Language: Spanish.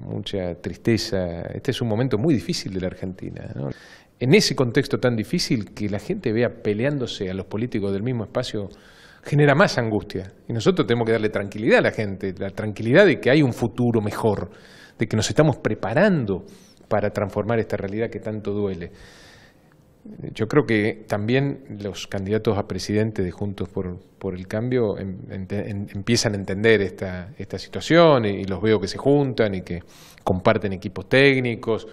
mucha tristeza. Este es un momento muy difícil de la Argentina. En ese contexto tan difícil, que la gente vea peleándose a los políticos del mismo espacio genera más angustia. Y nosotros tenemos que darle tranquilidad a la gente, la tranquilidad de que hay un futuro mejor, de que nos estamos preparando para transformar esta realidad que tanto duele. Yo creo que también los candidatos a presidente de Juntos por, el Cambio em, empiezan a entender esta, esta situación y los veo que se juntan y que comparten equipos técnicos.